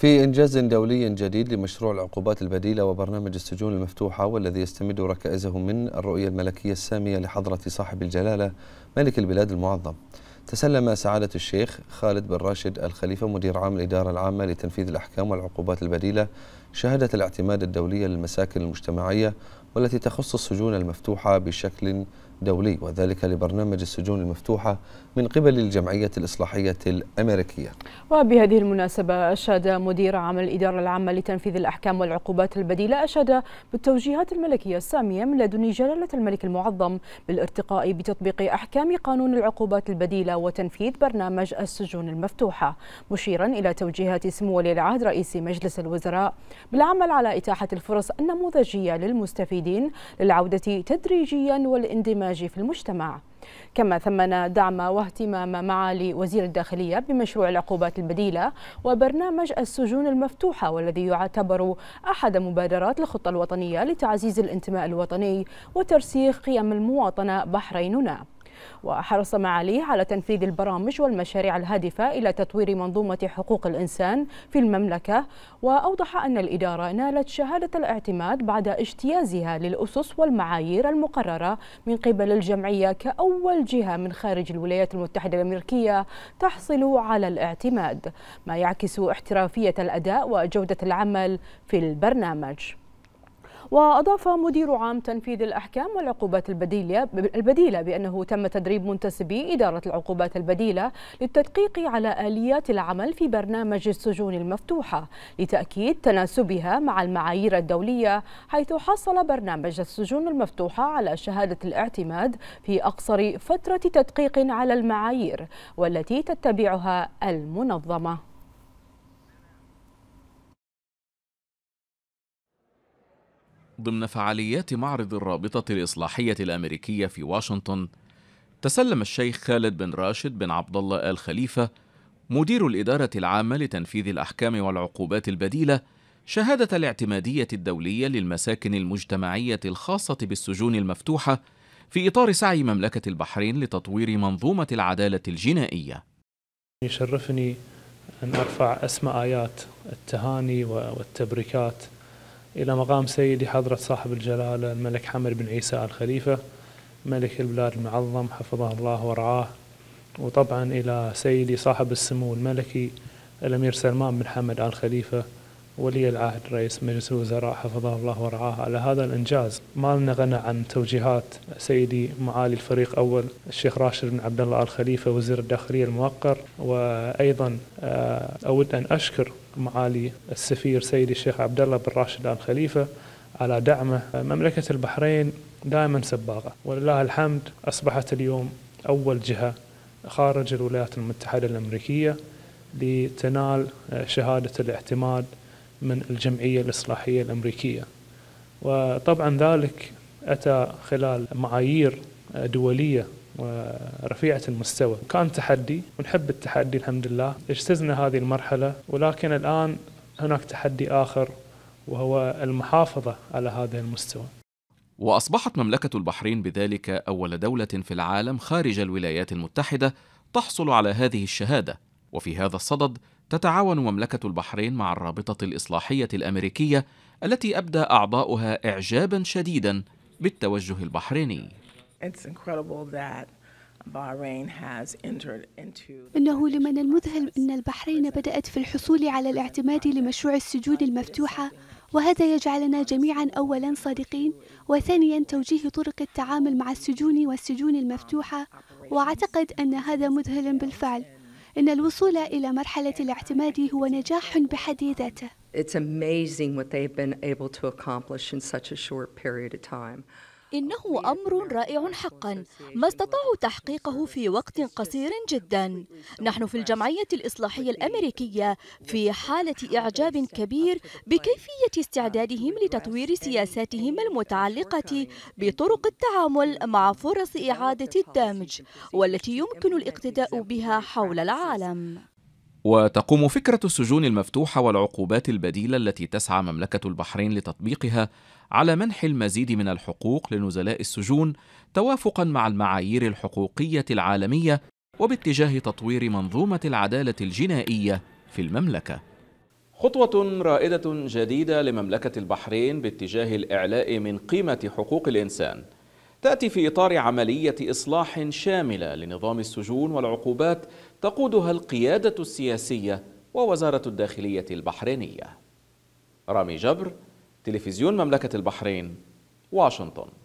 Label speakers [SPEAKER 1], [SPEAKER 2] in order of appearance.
[SPEAKER 1] في إنجاز دولي جديد لمشروع العقوبات البديلة وبرنامج السجون المفتوحة والذي يستمد ركائزه من الرؤية الملكية السامية لحضرة صاحب الجلالة ملك البلاد المعظم تسلم سعادة الشيخ خالد بن راشد الخليفة مدير عام الإدارة العامة لتنفيذ الأحكام والعقوبات البديلة شهادة الاعتماد الدولية للمساكن المجتمعية والتي تخص السجون المفتوحة بشكل دولي وذلك لبرنامج السجون المفتوحة من قبل الجمعية الإصلاحية الأمريكية
[SPEAKER 2] وبهذه المناسبة أشاد مدير عمل الإدارة العامة لتنفيذ الأحكام والعقوبات البديلة أشاد بالتوجيهات الملكية السامية من لدن جلالة الملك المعظم بالارتقاء بتطبيق أحكام قانون العقوبات البديلة وتنفيذ برنامج السجون المفتوحة مشيرا إلى توجيهات سمو ولي العهد رئيس مجلس الوزراء بالعمل على إتاحة الفرص النموذجية للمستفيدين للعودة تدريجيا والاندماج الناجي في المجتمع كما ثمن دعم واهتمام معالي وزير الداخلية بمشروع العقوبات البديلة وبرنامج السجون المفتوحة والذي يعتبر أحد مبادرات الخطة الوطنية لتعزيز الانتماء الوطني وترسيخ قيم المواطنة بحريننا وحرص معاليه على تنفيذ البرامج والمشاريع الهادفة إلى تطوير منظومة حقوق الإنسان في المملكة وأوضح أن الإدارة نالت شهادة الاعتماد بعد اجتيازها للأسس والمعايير المقررة من قبل الجمعية كأول جهة من خارج الولايات المتحدة الأمريكية تحصل على الاعتماد ما يعكس احترافية الأداء وجودة العمل في البرنامج وأضاف مدير عام تنفيذ الأحكام والعقوبات البديلة البديلة بأنه تم تدريب منتسبي إدارة العقوبات البديلة للتدقيق على آليات العمل في برنامج السجون المفتوحة لتأكيد تناسبها مع المعايير الدولية حيث حصل برنامج السجون المفتوحة على شهادة الاعتماد في أقصر فترة تدقيق على المعايير والتي تتبعها المنظمة
[SPEAKER 1] ضمن فعاليات معرض الرابطة الإصلاحية الأمريكية في واشنطن تسلم الشيخ خالد بن راشد بن عبد الله آل خليفة مدير الإدارة العامة لتنفيذ الأحكام والعقوبات البديلة شهادة الاعتمادية الدولية للمساكن المجتمعية الخاصة بالسجون المفتوحة في إطار سعي مملكة البحرين لتطوير منظومة العدالة الجنائية.
[SPEAKER 3] يشرفني أن أرفع أسمى آيات التهاني والتبريكات إلى مقام سيدي حضرة صاحب الجلالة الملك حمد بن عيسى الخليفة ملك البلاد المعظم حفظه الله ورعاه وطبعا إلى سيدي صاحب السمو الملكي الأمير سلمان بن حمد آل خليفة ولي العهد رئيس مجلس الوزراء حفظه الله ورعاه على هذا الانجاز ما لنا غنى عن توجيهات سيدي معالي الفريق اول الشيخ راشد بن عبد الله ال خليفه وزير الداخليه الموقر وايضا آه، اود ان اشكر معالي السفير سيدي الشيخ عبد الله بن راشد ال خليفه على دعمه مملكه البحرين دائما سباقه ولله الحمد اصبحت اليوم اول جهه خارج الولايات المتحده الامريكيه لتنال آه، شهاده الاعتماد من الجمعية الإصلاحية الأمريكية وطبعا ذلك أتى خلال معايير دولية ورفيعة المستوى كان تحدي ونحب التحدي الحمد لله اجتزنا هذه المرحلة ولكن الآن هناك تحدي آخر وهو المحافظة على هذا المستوى
[SPEAKER 1] وأصبحت مملكة البحرين بذلك أول دولة في العالم خارج الولايات المتحدة تحصل على هذه الشهادة وفي هذا الصدد تتعاون مملكة البحرين مع الرابطة الإصلاحية الأمريكية التي أبدى أعضاؤها إعجابا شديدا بالتوجه البحريني إنه لمن المذهل أن البحرين
[SPEAKER 2] بدأت في الحصول على الاعتماد لمشروع السجون المفتوحة وهذا يجعلنا جميعا أولا صادقين وثانيا توجيه طرق التعامل مع السجون والسجون المفتوحة وأعتقد أن هذا مذهل بالفعل إن الوصول إلى مرحلة الاعتماد هو نجاح بحد ذاته. It's amazing what they've been able to accomplish in such a short period of time. إنه أمر رائع حقا ما استطاعوا تحقيقه في وقت قصير جدا نحن في الجمعية الإصلاحية الأمريكية في حالة إعجاب كبير بكيفية استعدادهم لتطوير سياساتهم المتعلقة بطرق التعامل مع فرص إعادة الدمج والتي يمكن الاقتداء بها حول العالم
[SPEAKER 1] وتقوم فكرة السجون المفتوحة والعقوبات البديلة التي تسعى مملكة البحرين لتطبيقها على منح المزيد من الحقوق لنزلاء السجون توافقا مع المعايير الحقوقية العالمية وباتجاه تطوير منظومة العدالة الجنائية في المملكة. خطوة رائدة جديدة لمملكة البحرين باتجاه الإعلاء من قيمة حقوق الإنسان. تأتي في إطار عملية إصلاح شاملة لنظام السجون والعقوبات تقودها القيادة السياسية ووزارة الداخلية البحرينية رامي جبر تلفزيون مملكة البحرين واشنطن